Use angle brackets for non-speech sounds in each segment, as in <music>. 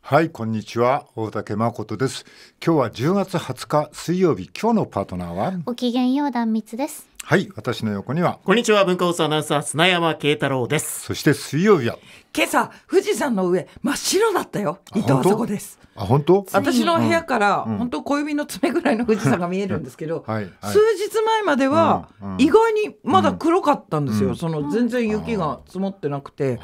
はいこんにちは大竹誠です今日は10月20日水曜日今日のパートナーはごきげんよう壇蜜ですはい私の横にはこんにちは文化放送アナウンサー砂山慶太郎ですそして水曜日は今朝富士山の上真っ白だったよ伊藤あそこですあ本当私の部屋から、うん、本当小指の爪ぐらいの富士山が見えるんですけど <laughs> はい、数日前までは、意外にまだ黒かったんですよ、うん、その全然雪が積もってなくて、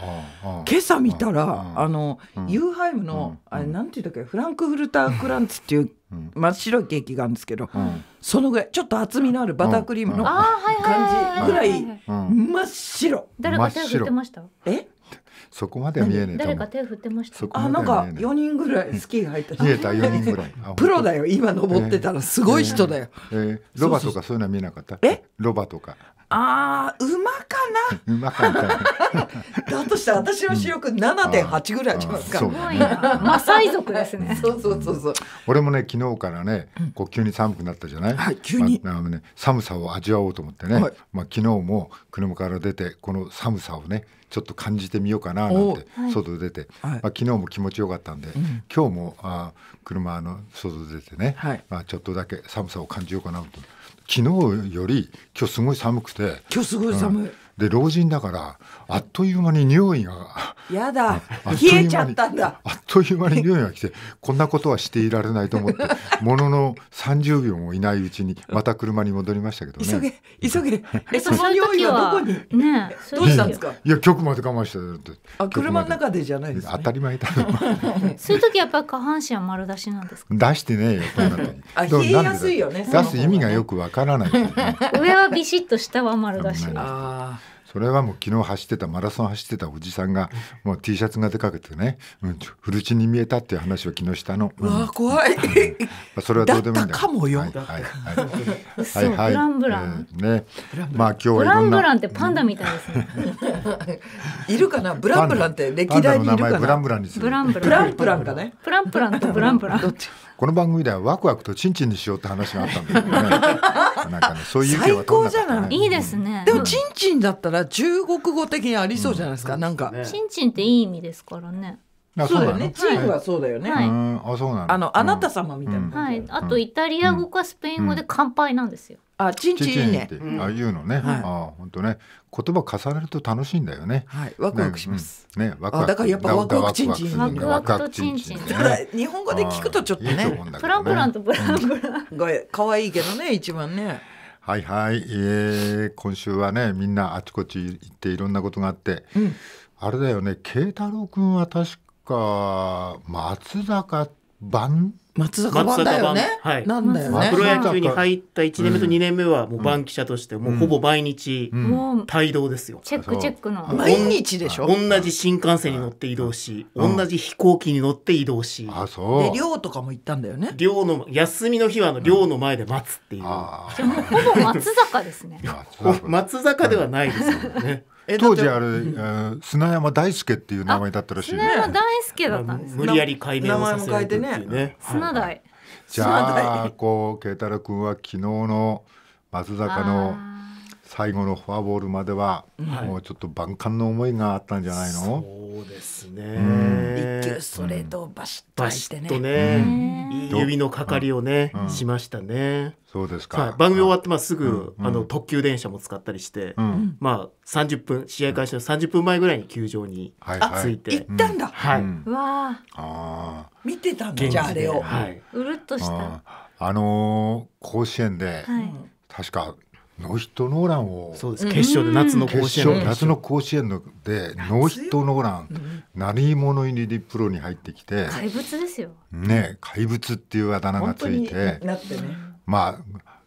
今朝見たら、あの、ユーハイムの、あれなんていうんだっけフランクフルタークランツっていう真っ白いケーキがあるんですけど、そのぐらいちょっと厚みのあるバタークリームの感じぐらい真っ白誰か手振ってましたえそこまでは見えない誰か手振ってましたあなんか四人ぐらいスキー入った見えた四人ぐらいプロだよ今登ってたらすごい人だよ、えロバとかそういうのは見えなかったえロバとかあー馬かな馬かな <laughs> だとしたら私の視力7.8ぐらいありますか、うん、すごいなマサイ族ですね <laughs> そうそうそうそう俺もね昨日からねこう急に寒くなったじゃない、はい急に、まね、寒さを味わおうと思ってね、はい、まあ、昨日も車から出てこの寒さをねちょっと感じてみようかななんて外出て、はい、まあ、昨日も気持ちよかったんで、うん、今日もあ車の外出てね、はい、まあ、ちょっとだけ寒さを感じようかなと昨日より今日すごい寒くて今日すごい寒い、うんで老人だからあっという間に匂いがやだ冷えちゃったんだあっという間に匂いが来てこんなことはしていられないと思って <laughs> ものの30秒もいないうちにまた車に戻りましたけどね急げ急げえ <laughs> その匂いはどこにねどうしたんですかいや局まで我慢してあ車の中でじゃない、ね、当たり前だ <laughs> そういう時やっぱり下半身は丸出しなんです出してねえよこんなの冷えやすいよね出す意味がよくわからない、ね、上はビシッと下は丸出しああそれはもう昨日走ってたマラソン走ってたおじさんがもう T シャツが出かけてね、うん、フルチに見えたっていう話を木下の、うん、わ怖いそれはどうでもいいんだかもよはいはいはい、はい、ブランブラン、えー、ねまあ今日はいろんなブランブランってパンダみたいですね <laughs> いるかなブランブランって歴代にいるかなブランブランにするブランブランブランブランだねブランブランとブランブランどっち。この番組ではワクワクとチンチンにしようって話があったんだけどねなんかねそういう意見は通んなかった、いいですね、でもチンチンだったら中国語的にありそうじゃないですか、うん、なんか、ね、チンチンっていい意味ですからねそうだね。チーはそうだよね。はい、あ、そうなの。あの、あなた様みたいな。はい、あとイタリア語かスペイン語で乾杯なんですよ。あちんちんね、うん、ああいうのね、はい、あ本当ね言葉重ねると楽しいんだよねはいわくわくしますね,、うん、ねだからやっぱワクワクちんちんワクワクとちんちんだから日本語で聞くとちょっとねプランプランとプランプランが可愛いけどね一番ねはいはい、えー、今週はねみんなあちこち行っていろんなことがあって、うん、あれだよね慶太郎君は確か松坂番松坂版だよね。はい、なんだよね。プロ野球に入った1年目と2年目はもう番記者としてもうほぼ毎日帯同ですよ。チェックチェックの。毎日でしょ同じ新幹線に乗って移動し、同じ飛行機に乗って移動し。あ、そう。で、寮とかも行ったんだよね。寮の、休みの日は寮の前で待つっていう。ほぼ松坂ですね。松坂ではないですよね。当時あれ、砂山大輔っていう名前だったらしい、砂山大輔だったんです無理やり改名名前も変えてね砂大じゃあこう慶太郎君は昨日の松坂の最後のフォアボールまでは、もうちょっと万感の思いがあったんじゃないのそうですね、球ストレートをバシッと入てね,、うんねいい指のかかりをね、しましたね。そうですか、番組終わってますぐ、あの特急電車も使ったりして、まあ30分試合開始の30分前ぐらいに球場に着いて、行ったんだ、はいわあ見てたんだじゃああれを、はい、うるっとしたあの甲子園で、はい、確かノーヒットノーランをそうです決勝で夏の甲子園夏の甲子園のでノーヒットノーラン、何者入りでプロに入ってきて怪物ですよね怪物っていうあだ名がついてなってねま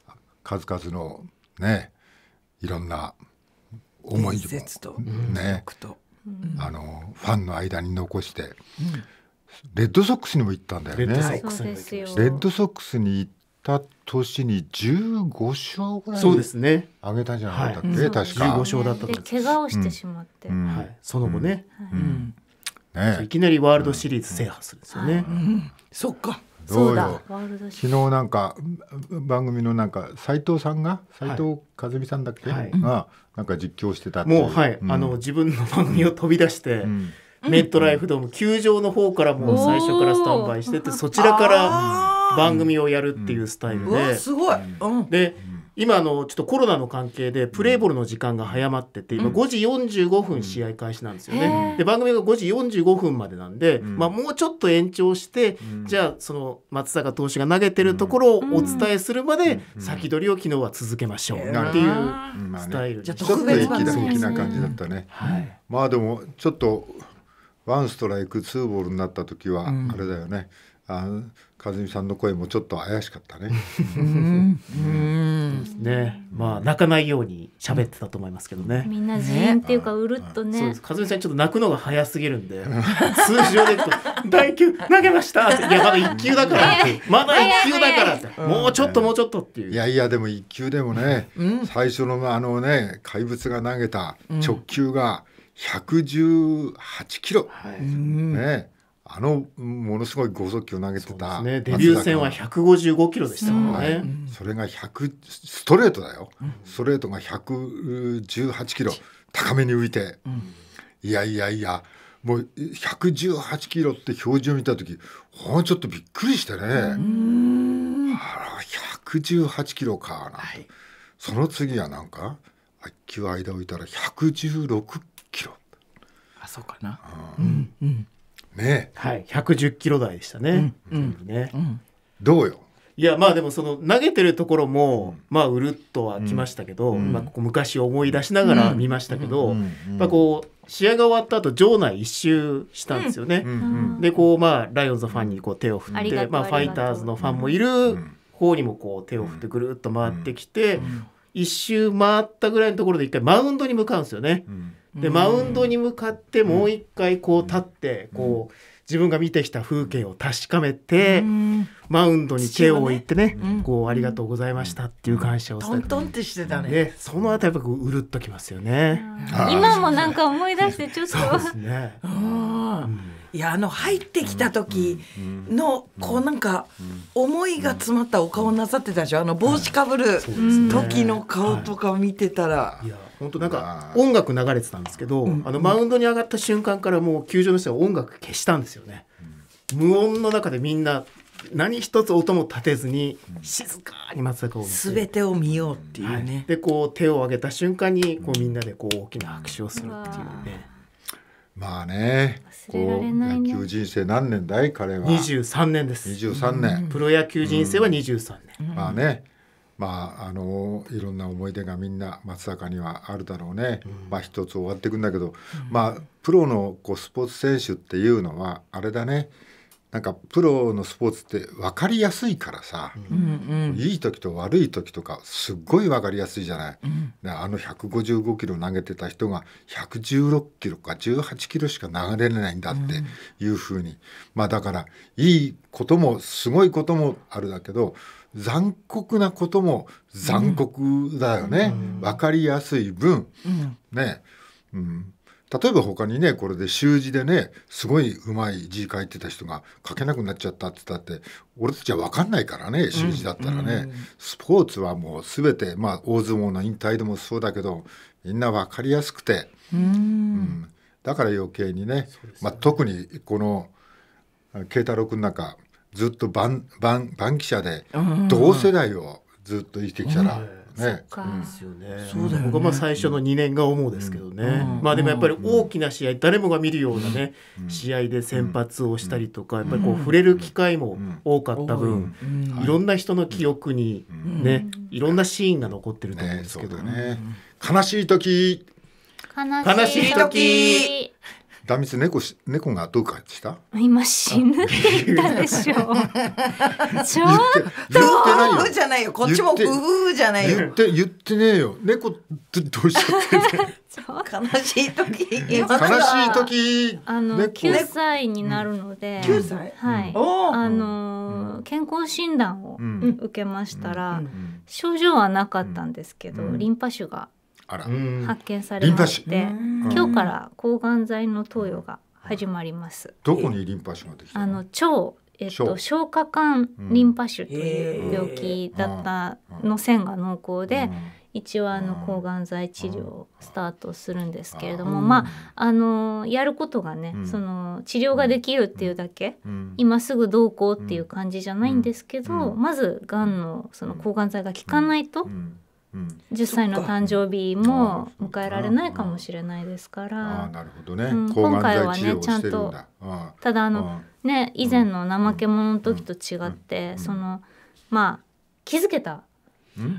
あ数々のねいろんな思いもね、あのファンの間に残して、レッドソックスにも行ったんだよねレッドソックスに行った年に15勝ぐらいそうですね上げたんじゃなかったっけ、ね、確か15勝だったと怪我をしてしまって、はい、その後ね,、うんねいきなりワールドシリーズ制覇するんですよね、うんそっかそうだ昨日なんか番組のなんか斎藤さんが斎藤和美さんだっけ、はい、がなんか実況してたもうはい、あの自分の番組を飛び出して、うんメットライフドーム、球場の方からも最初からスタンバイしててそちらから番組をやるっていうスタイルで、すごい、で今のちょっとコロナの関係でプレーボールの時間が早まってて今5時45分試合開始なんですよね、で番組が5時45分までなんで、まあ、もうちょっと延長して、じゃあその松坂投手が投げてるところをお伝えするまで先取りを昨日は続けましょうっていうスタイル、ちょっと粋な感じだったね、はい、まあでもちょっとワンストライクツーボールになった時はあれだよね、うん、あ和美さんの声もちょっと怪しかったね。ねまあ泣かないように喋ってたと思いますけどね。みんな自演っていうかうるっとね。和美さんちょっと泣くのが早すぎるんで通常で第九投げましたいやまだ一球だからまだ一球だからもうちょっともうちょっとっていう。いやいやでも一球でもね、うん、最初のあのね怪物が投げた直球が。うん118キロ、はい、ね、あのものすごい剛速球を投げてた、ね、デビュー戦は155キロでしたもんね、はい、それが100ストレートだよ、うん、ストレートが118キロ高めに浮いて、うん、いやいやいやもう118キロって表示を見た時ほんちょっとびっくりしてねあら118キロかなんて、はい、その次はなんかあ球間を置いたら116キロあそうかな、うんうん、ねはい110キロ台でしたね,、うんねどうよいやまあでもその投げてるところもまあうるっとはきましたけど、まあ、ここ昔思い出しながら見ましたけど、まあ、こう試合が終わった後場内一周したんですよね。でこうまあライオンズファンにこう手を振って、まあ、ファイターズのファンもいる方にもこう手を振ってぐるっと回ってきて、一周回ったぐらいのところで一回マウンドに向かうんですよね。でマウンドに向かってもう一回こう立ってこう自分が見てきた風景を確かめてマウンドに手を置いてね、こうありがとうございましたっていう感謝をトントンってしてたねでそのあたりやっぱうるっときますよね今もなんか思い出してちょっとそうですね、いやあの入ってきた時のこうなんか思いが詰まったお顔なさってたでしょあの帽子かぶる時の顔とか見てたら。はい本当なんか音楽流れてたんですけど、うん、あのマウンドに上がった瞬間からもう球場の人は音楽消したんですよね、うん、無音の中でみんな何一つ音も立てずに静かに松坂を見て全てを見ようっていうね、はい、でこう手を上げた瞬間にこうみんなでこう大きな拍手をするっていうね、うん、まあねこう野球人生何年だい彼は23年です23年、プロ野球人生は23年、まあねまあ、あのいろんな思い出がみんな松坂にはあるだろうね、うん、まあ一つ終わっていくんだけど、うん、まあプロのこうスポーツ選手っていうのはあれだねなんかプロのスポーツって分かりやすいからさ、うんいい時と悪い時とかすっごい分かりやすいじゃない、うん、あの155キロ投げてた人が116キロか18キロしか流れれないんだっていうふうに、まあだからいいこともすごいこともあるだけど残酷なことも残酷だよね、う分かりやすい分、ね、うん、例えば他にねこれで習字でねすごいうまい字書いてた人が書けなくなっちゃったって言ったって俺たちは分かんないからね習字だったらね、スポーツはもう全て、まあ、大相撲の引退でもそうだけどみんな分かりやすくて、うん、だから余計にね、ね、まあ、特にこの慶太郎君なんかずっと番番番記者で同世代をずっと生きてきたら。ね、そうだよ、ね、僕はまあ最初の2年が思うですけどね、まあでもやっぱり大きな試合、誰もが見るようなね、試合で先発をしたりとか、やっぱりこう触れる機会も多かった分、いろんな人の記憶にね、いろんなシーンが残ってると思うんですけどね。悲しい時悲しい時壇蜜猫し猫がどうかした今死ぬって言ったでしょちょっとグーじゃないよこっちもグーじゃないよ言って言ってねえよ猫ってどうしちゃって悲しい時悲しい時あの九歳になるので九、歳はいあの健康診断を受けましたら、症状はなかったんですけど、リンパ腫がら発見されまして今日から抗がん剤の投与が始まります。どこにリンパ腫ができたあの腸えっと、消化管リンパ腫という病気だったの線が濃厚で、一応あの抗がん剤治療をスタートするんですけれども、うん、まああのやることがね、うん、その治療ができるっていうだけ、うん、今すぐどうこうっていう感じじゃないんですけど、まずがんのその抗がん剤が効かないとうん、10歳の誕生日も迎えられないかもしれないですから、なるほどね、うん、今回はねちゃんとただあの、ね以前の怠け者の時と違って、そのまあ気づけた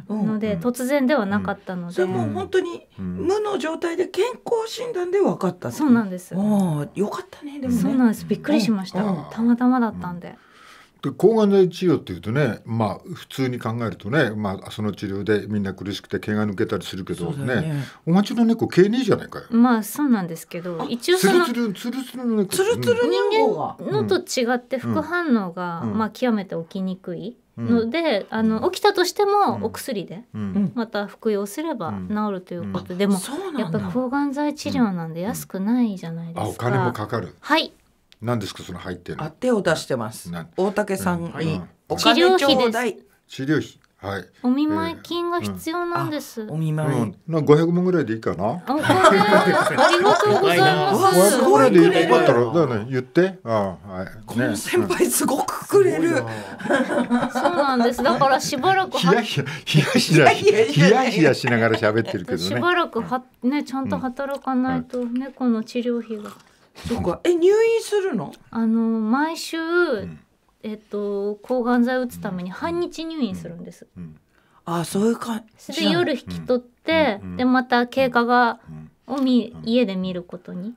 ので、突然ではなかったので、それも本当に無の状態で健康診断で分かったそうなんですよかったねでもそうなんですびっくりしました、たまたまだったんで。で抗がん剤治療っていうとねまあ普通に考えるとね、まあ、その治療でみんな苦しくて毛が抜けたりするけどね、ね、お待ちの猫毛ねえじゃないかよまあそうなんですけど一応そのつるつるつるの猫人間のと違って副反応が、うん、まあ極めて起きにくい。ので、うん、あの起きたとしてもお薬でまた服用すれば治るということで、うんうん、でもやっぱ抗がん剤治療なんで安くないじゃないですか、お金もかかるはい何ですかその入ってるのあ手を出してます大竹さんにお金ちょうだい治療費はい。お見舞い金が必要なんです。お見舞い。うん、な五百万ぐらいでいいかな。あありがとうございます。五百ぐらいでいいかったらだね言って。あはい。この先輩すごくくれる。そうなんです。だからしばらくひやひやひやひやひやしながら喋ってるけどしばらくはねちゃんと働かないと猫の治療費が。そっかえ入院するのあの毎週、えっと、抗がん剤打つために半日入院するんです。あそういう感じで夜引き取って、でまた経過が、を見家で見ることに。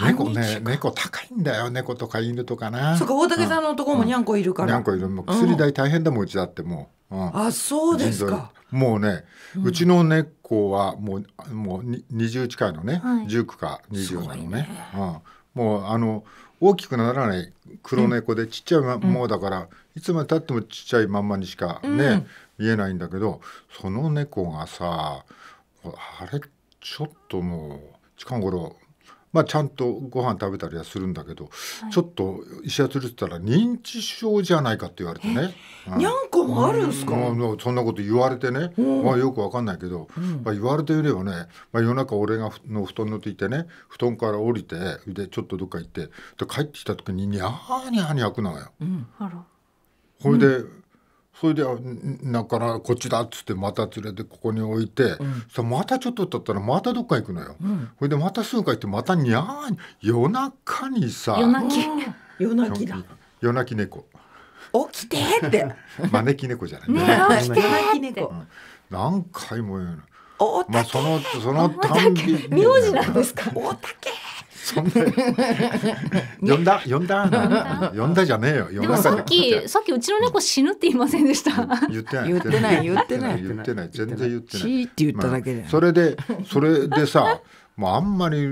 猫ね猫高いんだよ猫とか犬とかなそうか大竹さんのとこもにゃんこいるから、にゃんこいるもう薬代大変だもんうちだってもう、あそうですかもうね、うちの猫はもうもう20近いのね、はい、19か20なのね、うん、もうあの大きくならない黒猫で、ちっちゃい、ま、もうだから、いつまでたってもちっちゃいまんまにしかね、見えないんだけどその猫がさあれちょっともう近頃まあ、ちゃんとご飯食べたりはするんだけど、はい、ちょっと医石圧ってたら認知症じゃないかって言われてね、うん、にゃんこもあるんすか、うん、そんなこと言われてね、まあ、よくわかんないけど、まあ、言われてみればね、まあ、夜中俺がの布団のついてね布団から降りてでちょっとどっか行ってで帰ってきた時ににゃーにゃーにゃくなのよ。うん、ほいで、それでだからこっちだっつってまた連れてここに置いて、うん、さまたちょっと経ったらまたどっか行くのよ、うん、それでまた数回行ってまたにゃー夜中にさ夜泣き夜泣きだ夜泣き猫起きてって <laughs> 招き猫じゃない、ね、起きてき猫、うん、何回も言うのまあそのそのたんび名字なんですか大竹そんな <laughs> 呼んだ呼んだ呼んだじゃねえよ。でもさっきさっきうちの猫死ぬって言いませんでした。言ってない言ってない言ってない言ってない全然言ってない。死って言っただけで。それでそれでさ。もうあんまりねギ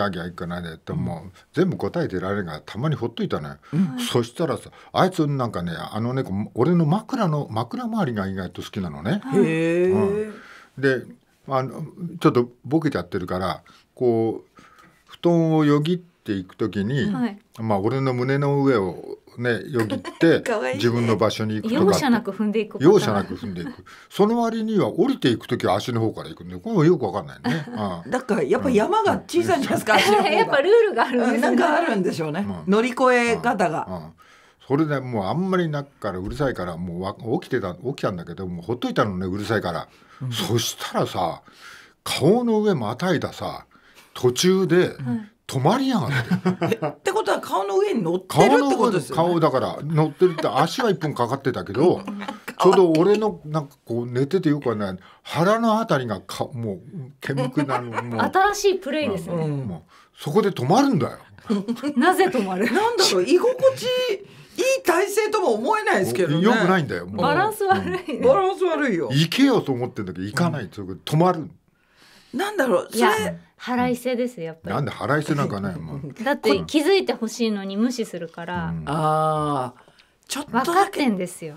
ャーギャーいかないでってもう全部答えてられるからたまにほっといたね、うん、そしたらさあいつなんかねあの猫俺の枕の枕周りが意外と好きなのね。うん、であのちょっとボケちゃってるからこう布団をよぎっていくときに、はい、まあ俺の胸の上をねよぎって <laughs> 自分の場所に行くとか容赦なく踏んでいく容赦なく踏んでいくその割には降りていく時は足の方から行くんでこれもよくわかんないね、<laughs> うん、だからやっぱ山が小さいんですか、やっぱルールがあるんです、ね、なんかあるんでしょうね、うん、乗り越え方が、うんうんそれでもうあんまり中からうるさいからもう起きてた起きたんだけどもうほっといたのねうるさいから、そしたらさ顔の上またいださ途中で止まりやがって、うん、ってことは顔の上に乗ってるってことですよ、ね、顔だから乗ってるって足は一分かかってたけどちょうど俺のなんかこう寝ててよくはない腹のあたりがかもう煙くなるもう新しいプレイですね、うん、そこで止まるんだよなぜ止まるなんだろう居心地いい体勢とも思えないですけど、ね、よくないんだよバランス悪い、ねうん、バランス悪いよ行けよと思ってんだけど行かない、うん、止まるなんだろうそれ腹いせですやっぱり。なんで腹いせなんかね、もう。だって気づいてほしいのに無視するから。うん、ああ、ちょっと分かってんですよ。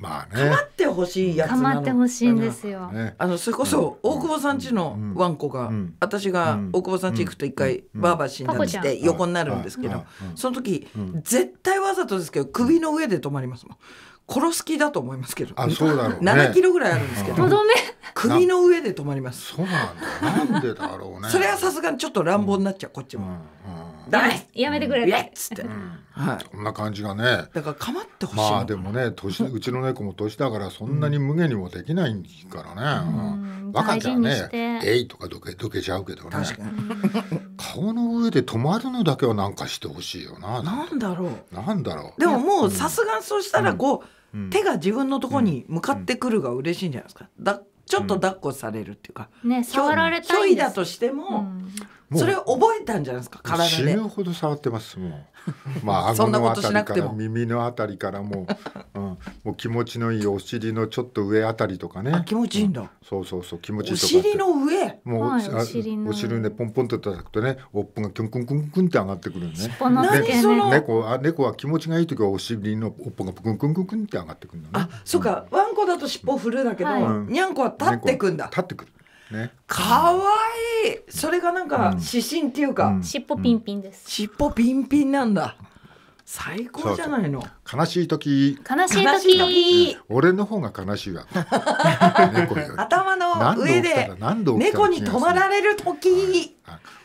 まあね。構ってほしいやつなの。構ってほしいんですよ。あのそれこそ大久保さん家のワンコが、私が大久保さん家行くと一回バーバーん断して横になるんですけど、その時、絶対わざとですけど首の上で止まりますもん。殺す気だと思いますけど。あ、そうだろう、ね。7 <laughs> キロぐらいあるんですけど。とどめ。首の上で止まりますそうなんだなんでだろうねそれはさすがにちょっと乱暴になっちゃう、こっちも、ダメやめてくれっつって、はい、そんな感じがねだから構ってほしいまあでもね年 <laughs> うちの猫も年だからそんなに無限にもできないからね、バカじゃね「えい」とかどけどけちゃうけどね顔の上で止まるのだけはなんかしてほしいよななんだろうなんだろうでももうさすがそうしたらこう、手が自分のとこに向かってくるが嬉しいんじゃないですか、抱っちょっと抱っこされるっていうか、ね、触られたいひょいだとしても、それを覚えたんじゃないですか体で死ぬほど触ってますもうまあ <laughs> 顎のあたりから耳のあたりからもう <laughs> うん、もう気持ちのいいお尻のちょっと上あたりとかね気持ちいいんだ、うん、そうそうそう気持ちいいとかお尻の上もう、はい、お尻のお尻ねポンポンと叩くとねおっぷんがキュンキュンキュンキュンって上がってくるね何その猫あ猫は気持ちがいい時はお尻のおっぽがプンクンクンクンって上がってくるのねあ、うん、そうかワンコだと尻尾振るだけど、はい、にゃんこは立ってくんだ立ってくるね、かわいいそれがなんか指針っていうか、ん、尻尾ピンピンです尻尾ピンピンなんだ最高じゃないの悲しい時悲しい時、俺の方が悲しいわ <laughs> 頭の上で猫に止まられる時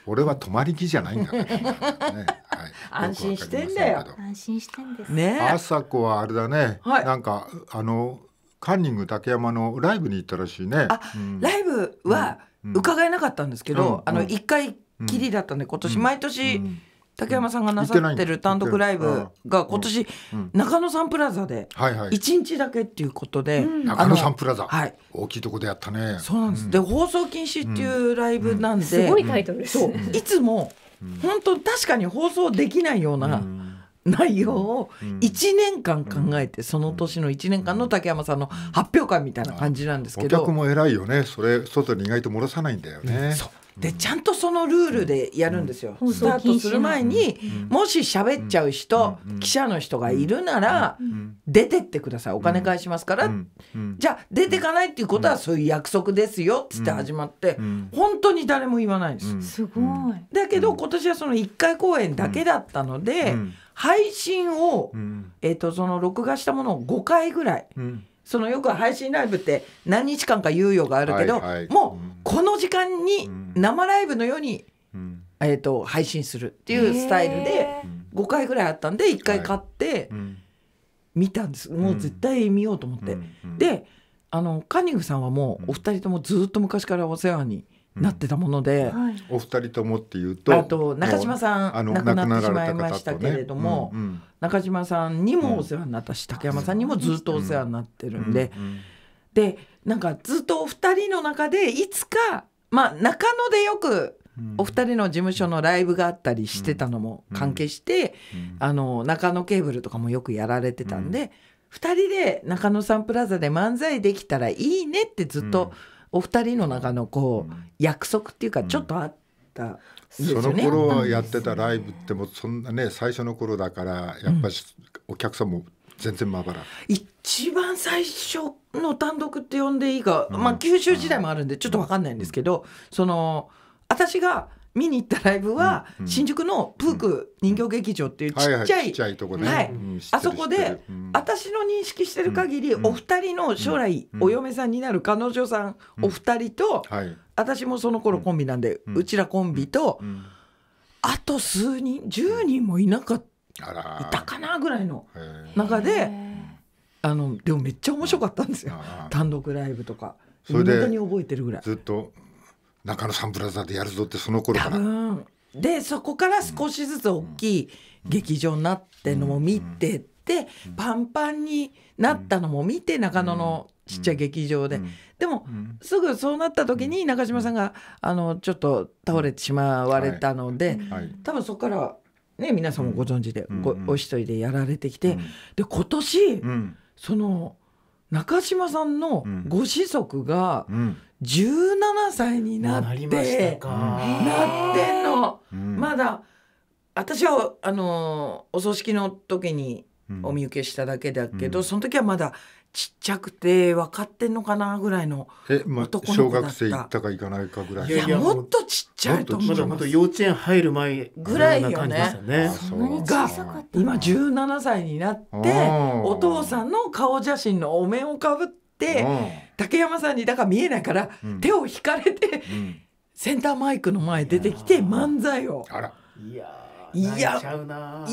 俺は止まり気じゃないんだ <laughs> ねはい、安心してんだよ安心してんですねさこはあれだね、はい、なんかあのカンニング竹山のライブに行ったらしいね。あ、うん、ライブは伺えなかったんですけど、あの一回きりだったんで、今年毎年。竹山さんがなさってる単独ライブが今年中野サンプラザで1日だけっていうことで、中野サンプラザ、はい、大きいとこでやったねそうなんです、で放送禁止っていうライブなんで、すごいタイトルです、いつも本当確かに放送できないような、内容を1年間考えて、その年の1年間の竹山さんの発表会みたいな感じなんですけど、お客も偉いよねそれ外に意外と漏らさないんだよね、そうでちゃんとそのルールでやるんですよ、うん、スタートする前に、うん、もし喋っちゃう人、うん、記者の人がいるなら、出てってくださいお金返しますから、じゃあ出てかないっていうことはそういう約束ですよっつって始まって、本当に誰も言わないんです、すごいだけど今年はその1回公演だけだったので、配信を、えーと、その録画したものを5回ぐらい。そのよく配信ライブって何日間か猶予があるけど、はいはい、もうこの時間に生ライブのように、えー、と配信するっていうスタイルで5回ぐらいあったんで1回買って見たんです、もう絶対見ようと思って、であのカンニングさんはもうお二人ともずっと昔からお世話になってたもので、お二人ともっていうとあと中島さん亡くなってしまいましたけれども、中島さんにもお世話になったし、竹山さんにもずっとお世話になってるんで、でなんかずっとお二人の中でいつかまあ中野でよくお二人の事務所のライブがあったりしてたのも関係して、あの中野ケーブルとかもよくやられてたんで、う2人で中野サンプラザで漫才できたらいいねってずっとお二人の中のこう約束っていうかちょっとあったその頃はやってたライブってもそんなね最初の頃だからやっぱお客さんも全然まばら、うん、一番最初の単独って呼んでいいか、まあ、九州時代もあるんでちょっと分かんないんですけど、その私が見に行ったライブは、新宿のプーク人形劇場っていうちっちゃい、はいあそこで、私の認識してる限り、お二人の将来、お嫁さんになる彼女さん、お二人と、私もその頃コンビなんで、うちらコンビと、あと数人10人もいなかったかなぐらいの中で。あのでもめっちゃ面白かったんですよ単独ライブとかそれでに覚えてるぐらいずっと中野サンプラザでやるぞってその頃からでそこから少しずつ大きい劇場になってのも見てってパンパンになったのも見て中野のちっちゃい劇場で、でも、すぐそうなった時に中島さんがあのちょっと倒れてしまわれたので、多分そこからね皆さんもご存知で、お一人でやられてきて、で今年、その中島さんのご子息が17歳になって、なってんの、うん、まだ私はあのお葬式の時にお見受けしただけだけど、うん、その時はまだちっちゃくて分かってんのかなぐらいのえ、まあ、小学生行ったか行かないかぐらいいやいやもっとちっちゃいと思うまだまだ幼稚園入る前ぐらいよねねそんが今17歳になってお父さんの顔写真のお面をかぶって竹山さんにだから見えないから、手を引かれて、うん、センターマイクの前出てきて漫才をいやい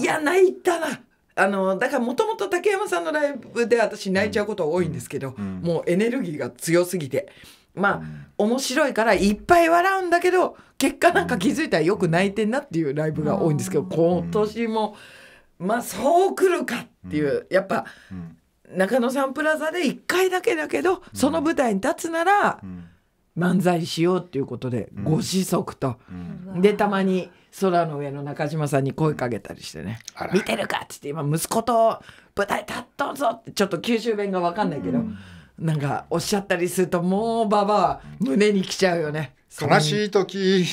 や泣いたなあのだからもともと竹山さんのライブで私泣いちゃうことは多いんですけど、もうエネルギーが強すぎてまあ、面白いからいっぱい笑うんだけど結果なんか気づいたらよく泣いてんなっていうライブが多いんですけど、今年もまあそうくるかっていう、やっぱ、中野サンプラザで1回だけだけどその舞台に立つなら。漫才しようっていうことで、ご子息と、でたまに空の上の中島さんに声かけたりしてね「見てるか!」っつって今息子と舞台立っとうぞってちょっと九州弁が分かんないけど、なんかおっしゃったりするともうばば胸にきちゃうよね。悲しい時悲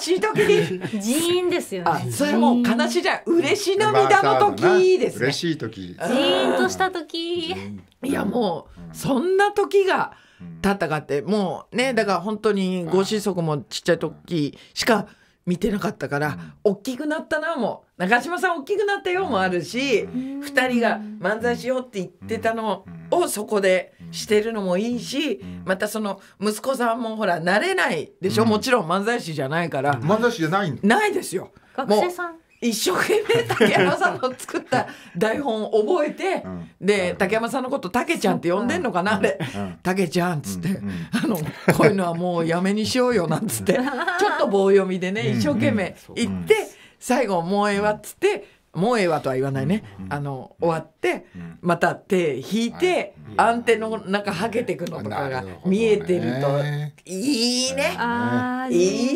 しい時に人員 <laughs> ですよねそれも悲しいじゃ嬉し涙の時ですね嬉しい時人員とした時いやもうそんな時が戦って、もうね、だから本当にご子息もちっちゃい時しか見てなかったから、うん、大きくなったなもう中島さん大きくなったよもあるし、うん、2人が漫才しようって言ってたのをそこでしてるのもいいし、またその息子さんもほら慣れないでしょ、うん、もちろん漫才師じゃないから、漫才師じゃないないですよ学生さん一生懸命竹山さんの作った <laughs> 台本覚えて、で竹山さんのこと「竹ちゃん」って呼んでんのかな、あれ「竹ちゃん」っつって、<laughs> あの「こういうのはもうやめにしようよ」なんつって <laughs> ちょっと棒読みでね一生懸命行って、最後「もうええわ」っつって。もうええわとは言わないね、あの終わって、また手引いて、アンテの中はけていくのとかが見えてるといいねい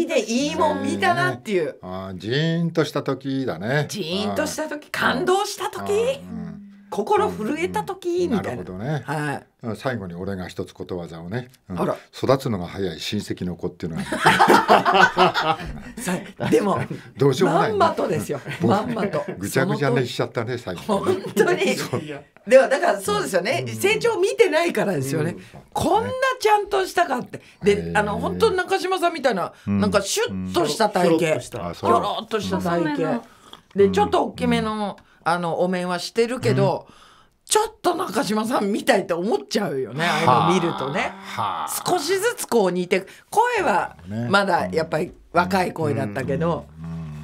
いねいいもん見たなっていう、あジーンとした時だねジーンとした時感動した時、心震えた時みたいな。なるほどね。はい。最後に俺が一つことわざをね、うん、育つのが早い親戚の子っていうのは <laughs> でもどうしようもない、ね、まんまとですよまんまとぐちゃぐちゃにしちゃったね最近本当にではだからそうですよね、うん、成長見てないからですよね、うん、こんなちゃんとしたかってであの本当中島さんみたいな、うん、なんかシュッとした体型ひょろっとした体型でちょっと大きめの、あのお面はしてるけど、うん、ちょっと中島さんみたいって思っちゃうよねああいうの見るとね、少しずつこう似て声はまだやっぱり若い声だったけど。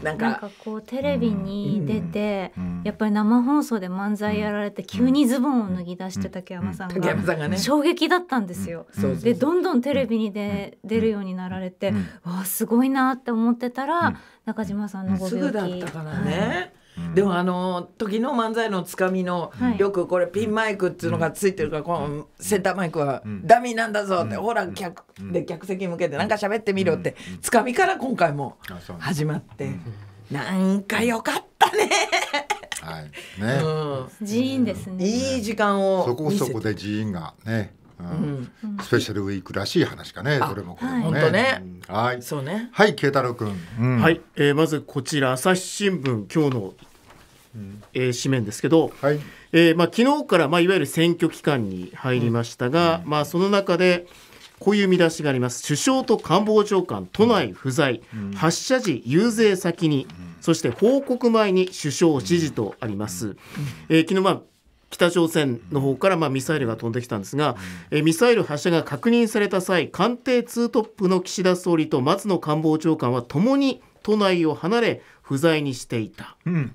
なんかなんかこうテレビに出て、うんやっぱり生放送で漫才やられて、うん、急にズボンを脱ぎ出して竹山さんが,、ね、衝撃だったんですよ。でどんどんテレビにで、出るようになられて、わあすごいなって思ってたら、中島さんのご病気すぐだったからね。はいでもあの時の漫才のつかみの、よくこれピンマイクっていうのがついてるから、このセンターマイクはダミーなんだぞって、ほら客、で客席向けてなんか喋ってみろって、つかみから今回も始まって、なんかよかったねはいね、うん、ですねいい時間をそこそこで寺院がねスペシャルウィークらしい話かね、どれもこれもね。ねはい、そうね。はい、慶太郎君。はい、えまずこちら朝日新聞今日の、え紙面ですけど、はい、えまあ昨日からまあいわゆる選挙期間に入りましたが、まあその中で。こういう見出しがあります。首相と官房長官、都内不在、発射時、遊説先に、そして報告前に首相支持とあります。えー、昨日、まあ、北朝鮮の方からまあミサイルが飛んできたんですが、えミサイル発射が確認された際官邸2トップの岸田総理と松野官房長官はともに都内を離れ不在にしていた。うん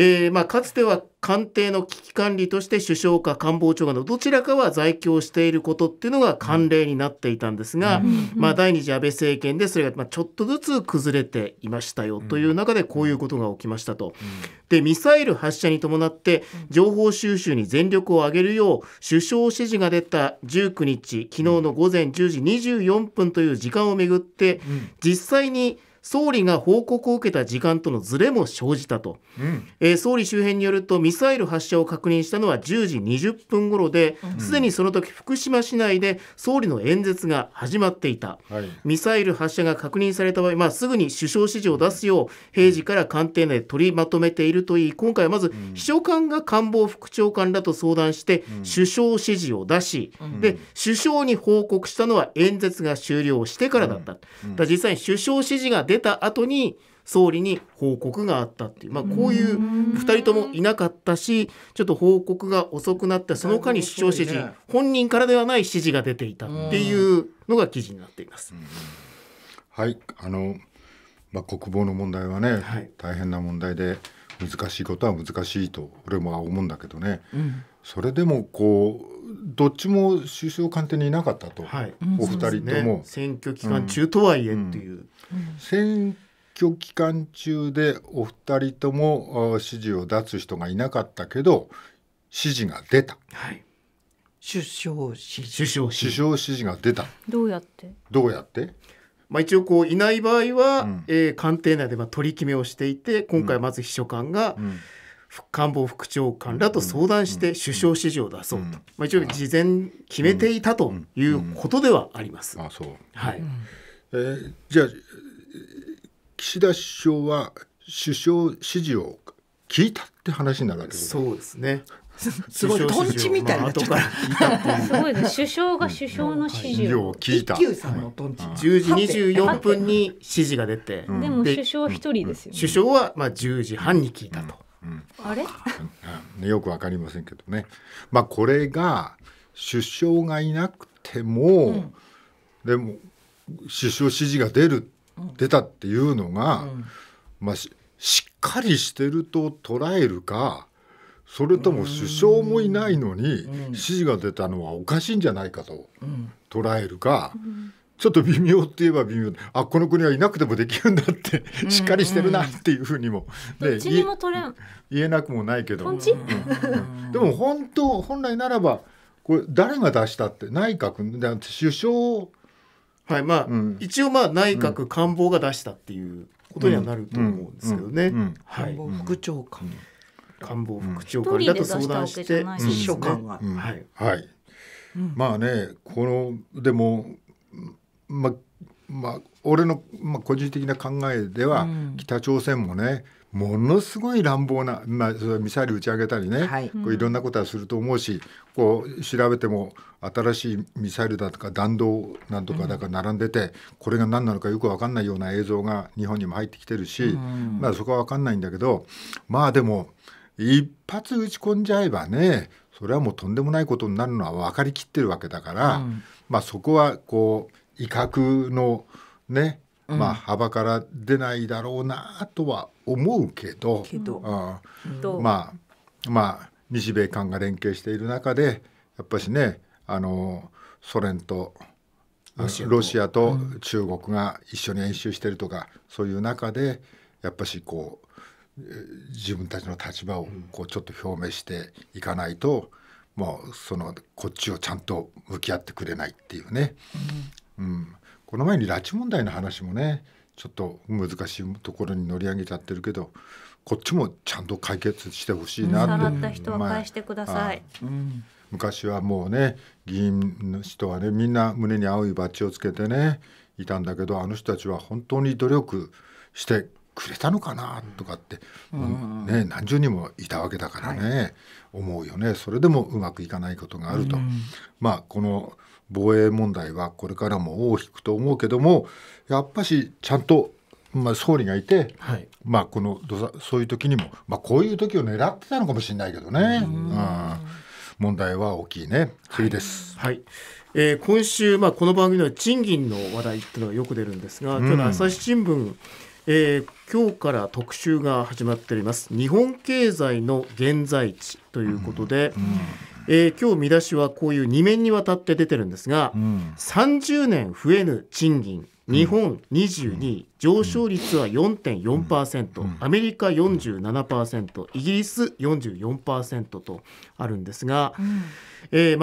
えー、まあ、かつては官邸の危機管理として首相か官房長官のどちらかは在京していることっていうのが慣例になっていたんですが、まあ、第二次安倍政権でそれがちょっとずつ崩れていましたよという中でこういうことが起きましたと。でミサイル発射に伴って情報収集に全力を挙げるよう首相指示が出た19日昨日の午前10時24分という時間をめぐって実際に総理が報告を受けた時間とのずれも生じたと、うん、えー、総理周辺によるとミサイル発射を確認したのは10時20分頃ですで、にその時福島市内で総理の演説が始まっていた、はい、ミサイル発射が確認された場合、まあ、すぐに首相指示を出すよう平時から官邸内で取りまとめているといい今回はまず秘書官が官房副長官らと相談して首相指示を出し、うん、で首相に報告したのは演説が終了してからだった。うん、だ実際に首相指示が出た後に総理に報告があったっていう、まあ、こういう2人ともいなかったしちょっと報告が遅くなったその間に首相指示本人からではない指示が出ていたっていうのが記事になっています。はいあのまあ、国防の問題はね、はい、大変な問題で難しいことは難しいと俺も思うんだけどね、うん、それでもこうどっちも首相官邸にいなかったと、はい、お二人とも、ね、選挙期間中とはいえっていう、うんうん、選挙期間中でお二人とも支持を出す人がいなかったけど支持が出た。はい首相支持首相支持が出たどうやってどうやってまあ、一応こういない場合は、うん、えー、官邸内では取り決めをしていて今回まず秘書官が、うん、官房副長官らと相談して首相支持を出そうと、うん、まあ、一応事前決めていたということではあります。うん、あそうはい、えー、じゃあ岸田首相は首相支持を聞いたって話になるわけそうですね。すごいトンチみたいなとこからすごい首相が首相の指示を聞いた。一休さん十時二十四分に指示が出て、でも首相一人ですよ、首相はまあ十時半に聞いたと。あれ？よくわかりませんけどね。まあこれが首相がいなくても、でも首相支持が出る、出たっていうのが、まあしっかりしてると捉えるかそれとも首相もいないのに支持が出たのはおかしいんじゃないかと捉えるか。ちょっと微妙って言えば微妙あこの国はいなくてもできるんだってしっかりしてるなっていうふうにも,、ね、にも言えなくもないけど、うんうん、でも本当本来ならばこれ誰が出したって内閣首相はいまあ、うん、一応まあ内閣官房が出したっていうことにはなると思うんですけどね。官房副長官、官房副長官だと相談して、秘書官は、はい、はい、まあねこのでもままあ俺の、まあ、個人的な考えでは、北朝鮮もねものすごい乱暴な、まあ、ミサイル打ち上げたりね、はい、こういろんなことはすると思うしこう調べても新しいミサイルだとか弾道なんとかだか並んでて、うん、これが何なのかよく分かんないような映像が日本にも入ってきてるし、うん、まあ、そこは分かんないんだけどまあでも一発打ち込んじゃえばねそれはもうとんでもないことになるのは分かりきってるわけだから、うん、まあ、そこはこう威嚇のねまあ幅から出ないだろうなとは思うけどけど、うん、まあまあ日米韓が連携している中でやっぱしねあのソ連とロシアと中国が一緒に演習してるとか、うん、そういう中でやっぱしこう自分たちの立場をこうちょっと表明していかないと、もうそのこっちをちゃんと向き合ってくれないっていうね、うん、うん、この前に拉致問題の話もねちょっと難しいところに乗り上げちゃってるけどこっちもちゃんと解決してほしいなって。人は返してください、うん、昔はもうね議員の人はねみんな胸に青いバッジをつけてねいたんだけどあの人たちは本当に努力してくれたのかなとかって、うんうんうん、ね、何十人もいたわけだからね、はい、思うよねそれでもうまくいかないことがあると、うん、まあこの防衛問題はこれからも大きくと思うけどもやっぱしちゃんと、まあ、総理がいて、はい、まあ、このそういう時にも、まあ、こういう時を狙ってたのかもしれないけどね。うん問題は大きいね次です、はい、はい、えー、今週、まあ、この番組の賃金の話題というのがよく出るんですが、今日の朝日新聞、えー、今日から特集が始まっております日本経済の現在地ということで、うんうんえー、今日見出しはこういう2面にわたって出てるんですが、うん、30年増えぬ賃金日本22位、上昇率は4.4%、うん、アメリカ47%、イギリス44%とあるんですが、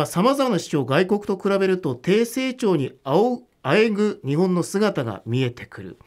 さまざまな市張、外国と比べると低成長にあおあえぐ日本の姿が見えてくる。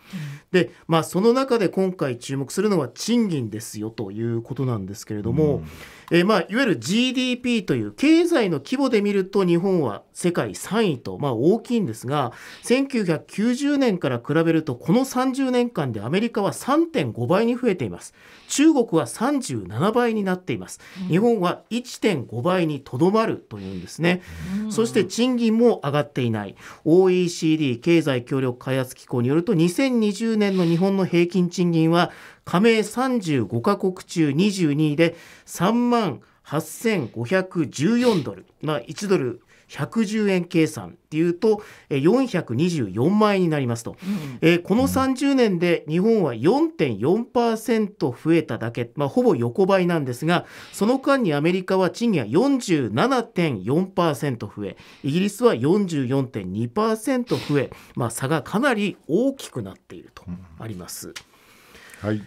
で、まあ、その中で今回注目するのは賃金ですよということなんですけれども、うんえー、まあ、いわゆる GDP という経済の規模で見ると日本は世界3位と、まあ、大きいんですが1990年から比べるとこの30年間でアメリカは3.5倍に増えています中国は37倍になっています日本は1.5倍にとどまるというんですね、そして賃金も上がっていない OECD 経済協力開発機構によると2020年の日本の平均賃金は加盟35カ国中22位で3万万8514ドル、まあ、1ドル110円計算っいうと424万円になりますと、うん、えー、この30年で日本は4.4%増えただけ、まあ、ほぼ横ばいなんですがその間にアメリカは賃金は47.4%増えイギリスは44.2%増え、まあ、差がかなり大きくなっているとあります。うん、はい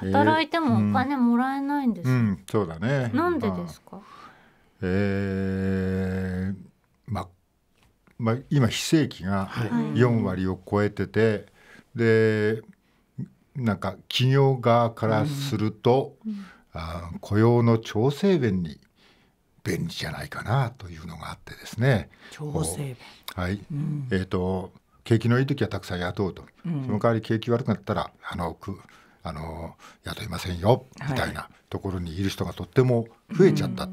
働いてもお金もらえないんです、えーうんうん、そうだねなんでですか、まあ、えー、ままあ、今非正規が4割を超えてて、はい、でなんか企業側からすると、うん、あ雇用の調整弁に便利じゃないかなというのがあってですね。調整弁はい、うん、えっ、ー、と景気のいい時はたくさん雇うと、うん、その代わり景気悪くなったらあのくあの雇いませんよみたいなところにいる人がとっても増えちゃった、はい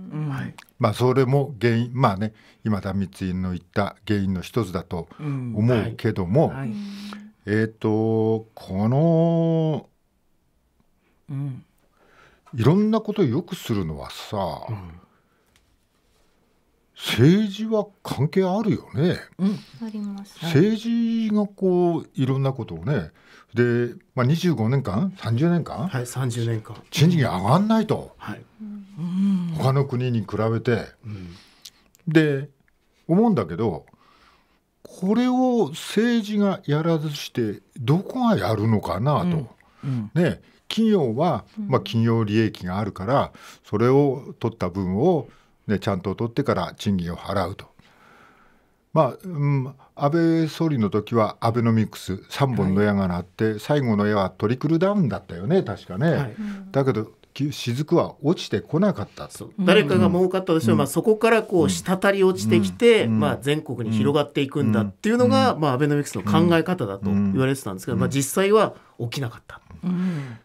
まあそれも原因まあね今田光の言った原因の一つだと思うけども、うんはい、えっ、ー、とこの、うん、いろんなことをよくするのはさ、うん政治は関係あるよね、うん、政治がこういろんなことをねで、まあ、25年間30年間はい三十年間賃金上がんないと、はい、他の国に比べて、うん、で思うんだけどこれを政治がやらずしてどこがやるのかなと、うん、ね企業は、まあ、企業利益があるからそれを取った分をでちゃんと取ってから賃金を払うと。まあ、うん、安倍総理の時はアベノミクス3本の矢が鳴って、はい、最後の矢はトリクルダウンだったよね確かね、はい、だけど雫は落ちてこなかったと誰かが儲かったとしても、うん、まあ、そこからこう滴り落ちてきて、うん、まあ、全国に広がっていくんだっていうのが、まあ、アベノミクスの考え方だと言われてたんですけど、まあ、実際は起きなかった。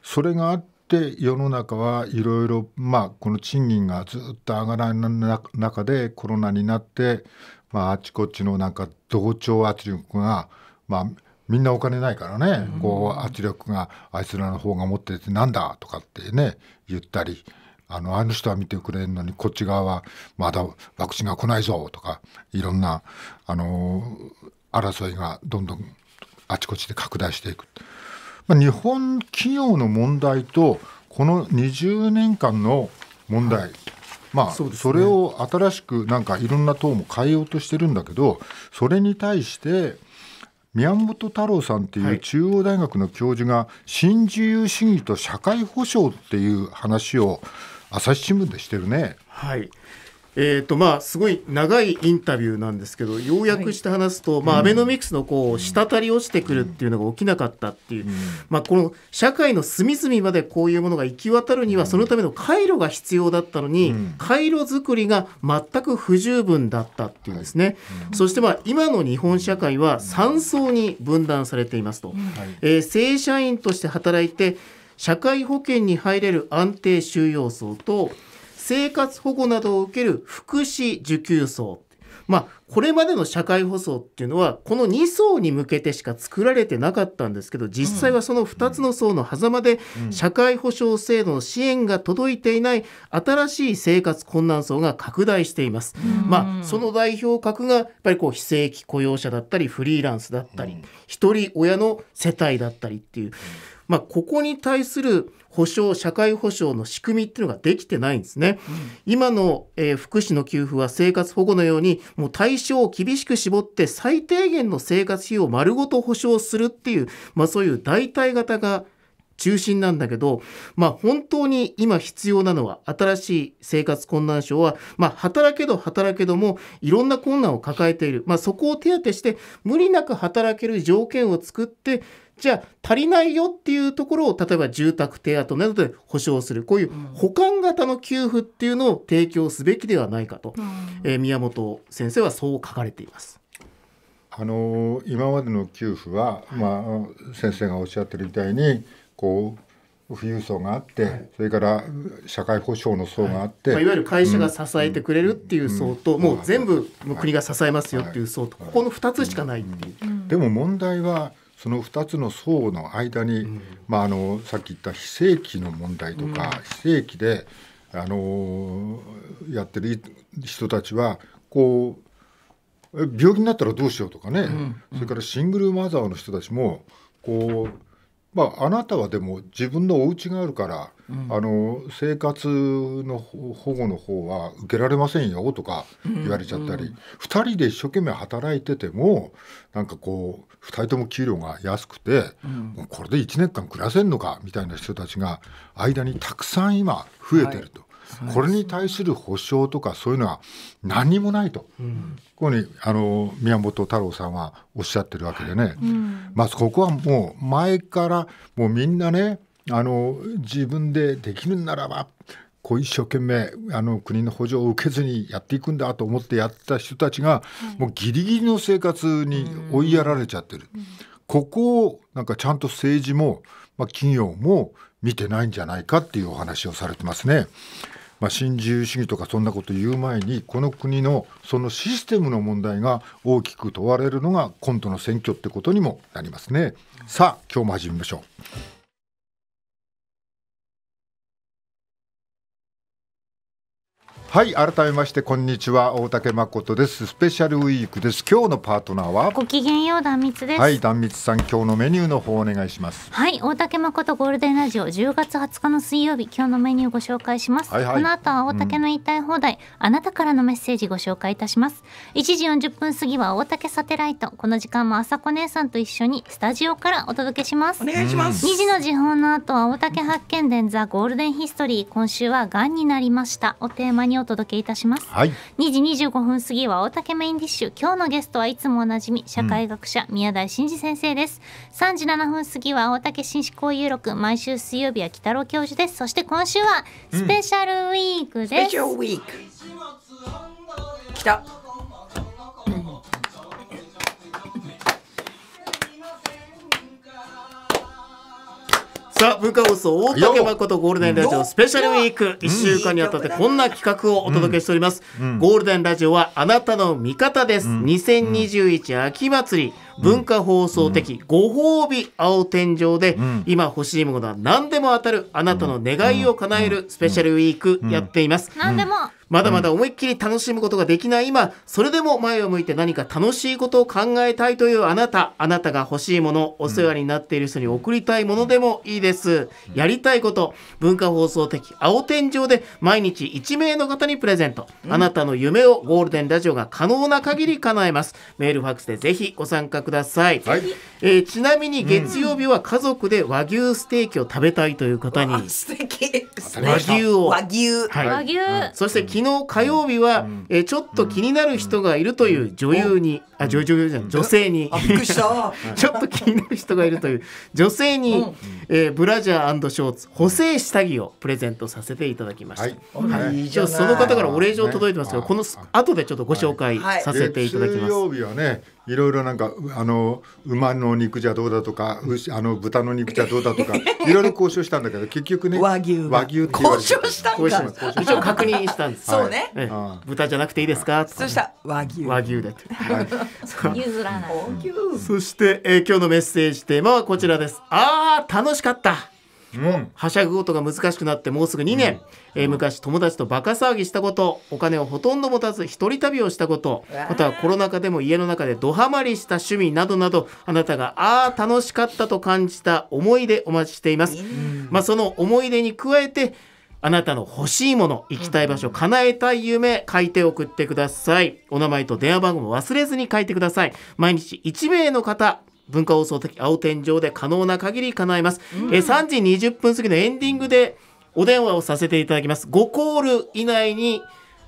それがあっして世の中はいろいろまあこの賃金がずっと上がらない中でコロナになって、まあ、あちこちのなんか同調圧力が、まあ、みんなお金ないからね、うん、こう圧力があいつらの方が持っててなんだとかってね言ったり。あのあの人は見てくれるのにこっち側はまだワクチンが来ないぞとかいろんな、あの争いがどんどんあちこちで拡大していく。まあ、日本企業の問題とこの20年間の問題、はいまあそ、ね、それを新しくなんかいろんな党も変えようとしてるんだけどそれに対して宮本太郎さんっていう中央大学の教授が新自由主義と社会保障っていう話を朝日新聞でしてるね。はいえーとまあ、すごい長いインタビューなんですけど要約して話すと、はい、まあ、アベノミクスのこう滴り落ちてくるっていうのが起きなかったっていう、うん、まあ、この社会の隅々までこういうものが行き渡るにはそのための回路が必要だったのに、うん、回路作りが全く不十分だったっていうんですね、うん、そしてまあ今の日本社会は3層に分断されていますと、はい、えー、正社員として働いて社会保険に入れる安定収容層と生活保護などを受ける福祉受給層。まあ、これまでの社会保障っていうのはこの2層に向けてしか作られてなかったんですけど実際はその2つの層の狭間で社会保障制度の支援が届いていない新しい生活困難層が拡大しています。まあ、その代表格がやっぱりこう非正規雇用者だったりフリーランスだったり一人親の世帯だったりっていう。まあ、ここに対する保障社会保障の仕組みっていうのができてないんですね、うん、今の、えー、福祉の給付は生活保護のようにもう対象を厳しく絞って最低限の生活費を丸ごと保障するっていう、まあ、そういう代替型が中心なんだけど、まあ、本当に今必要なのは新しい生活困難症は、まあ、働けど働けどもいろんな困難を抱えている、まあ、そこを手当てして無理なく働ける条件を作ってじゃあ足りないよっていうところを例えば住宅手当などで保証するこういう保管型の給付っていうのを提供すべきではないかと、うん、えー、宮本先生はそう書かれています。あの今までの給付は、まあ、先生がおっしゃってるみたいにこう富裕層があって、はい、それから社会保障の層があって、はいまあ、いわゆる会社が支えてくれるっていう層と、うんうんうん、もう全部国が支えますよっていう層と、ここの2つしかないっていう。でも問題はその2つの層の間に、うん、まあ、あのさっき言った非正規の問題とか、うん、非正規であのやってる人たちはこう病気になったらどうしようとかね、うん、それからシングルマザーの人たちもこうまあ、あなたはでも自分のお家があるから、うん、あの生活の保護の方は受けられませんよとか言われちゃったり、うんうん、2人で一生懸命働いててもなんかこう2人とも給料が安くて、うん、これで1年間暮らせんのかみたいな人たちが間にたくさん今増えてると、これに対する保証とかそういうのは何もないと、うん、ここにあの宮本太郎さんはおっしゃってるわけでね、うん、まずここはもう前からもうみんなねあの自分でできるならばこう一生懸命あの国の補助を受けずにやっていくんだと思ってやった人たちが、うん、もうギリギリの生活に追いやられちゃってる、ここをなんかちゃんと政治も、まあ、企業も見てないんじゃないかっていうお話をされてますね。まあ、新自由主義とかそんなこと言う前にこの国のそのシステムの問題が大きく問われるのが今度の選挙ってことにもなりますね。さあ今日も始めましょう。はい改めましてこんにちは大竹誠ですスペシャルウィークです今日のパートナーはごきげんよう壇蜜ですはい壇蜜さん今日のメニューの方お願いしますはい大竹誠ゴールデンラジオ10月20日の水曜日今日のメニューご紹介します、はいはい、この後は大竹の言いたい放題、うん、あなたからのメッセージご紹介いたします1時40分過ぎは大竹サテライトこの時間も朝子姉さんと一緒にスタジオからお届けしますお願いします、うん、2時の時報の後は大竹発見伝ザゴールデンヒストリー今週はがんになりましたおテーマにお届けいたします、はい、2時25分過ぎは大竹メインディッシュ今日のゲストはいつもおなじみ社会学者、宮台真司先生です3時7分過ぎは大竹紳士交友録毎週水曜日は北郎教授ですそして今週はスペシャルウィークです、うん、スペシャルウィーク来たザ・文化放送大竹誠ゴールデンラジオスペシャルウィーク1週間にわたってこんな企画をお届けしております、うんうん、ゴールデンラジオはあなたの味方です、うん、2021秋祭り文化放送的ご褒美青天井で、今欲しいものは何でも当たるあなたの願いを叶えるスペシャルウィークやっています、何でもまだまだ思いっきり楽しむことができない今、それでも前を向いて何か楽しいことを考えたいというあなた、あなたが欲しいもの、お世話になっている人に送りたいものでもいいです。やりたいこと、文化放送的青天井で毎日1名の方にプレゼント。あなたの夢をゴールデンラジオが可能な限り叶えます。メールファックスでぜひご参加ください。はい、えー、ちなみに月曜日は家族で和牛ステーキを食べたいという方に。和牛を。和牛。はい、和牛。そして日火曜日は、えちょっと気になる人がいるという女優にあ女女じゃ女性に <laughs> ちょっと気になる人がいるという女性に、うん、えー、ブラジャーショーツ補正下着をプレゼントさせていただきました、うん、はい、その方からお礼状届いてますけど、ね、この後でちょっとご紹介させていただきます、はいはい、曜日はねいろいろなんかあの馬の肉じゃどうだとかあの豚の肉じゃどうだとか <laughs> いろいろ交渉したんだけど結局ね和牛和牛って交渉したんだ一応確認したんですそうね、はい、豚じゃなくていいですか、した和牛和牛でって、はい <laughs> 譲らない。そして、えー、今日のメッセージテーマはこちらです。ああ楽しかった。うん、はしゃぐことが難しくなってもうすぐ2年、うん、えー、昔友達とバカ騒ぎしたことお金をほとんど持たず一人旅をしたことまたはコロナ禍でも家の中でどハマりした趣味などなどあなたがああ楽しかったと感じた思い出お待ちしています、うん、まあ、その思い出に加えてあなたの欲しいもの、行きたい場所、叶えたい夢、書いて送ってください。お名前と電話番号も忘れずに書いてください。毎日1名の方、文化放送的青天井で可能な限り叶えます。え3時20分過ぎのエンディングでお電話をさせていただきます。5コール以内に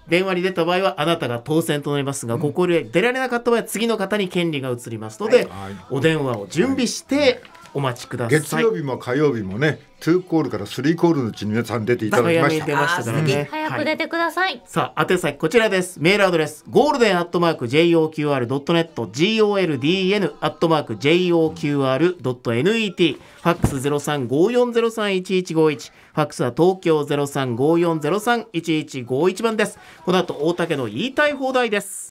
電話に出た場合はあなたが当選となりますが、ここで出られなかった場合は次の方に権利が移りますので、お電話を準備してお待ちください月曜日も火曜日もね2コールから3コールのうちに皆さん出ていただきました、からね、早く出てください、はい、さあ宛先こちらですメールアドレスゴールデンアットマーク JOQR.net GOLDN アットマーク JOQR.net ファックス0354031151ファックスは東京0354031151番ですこの後大竹の言いたい放題です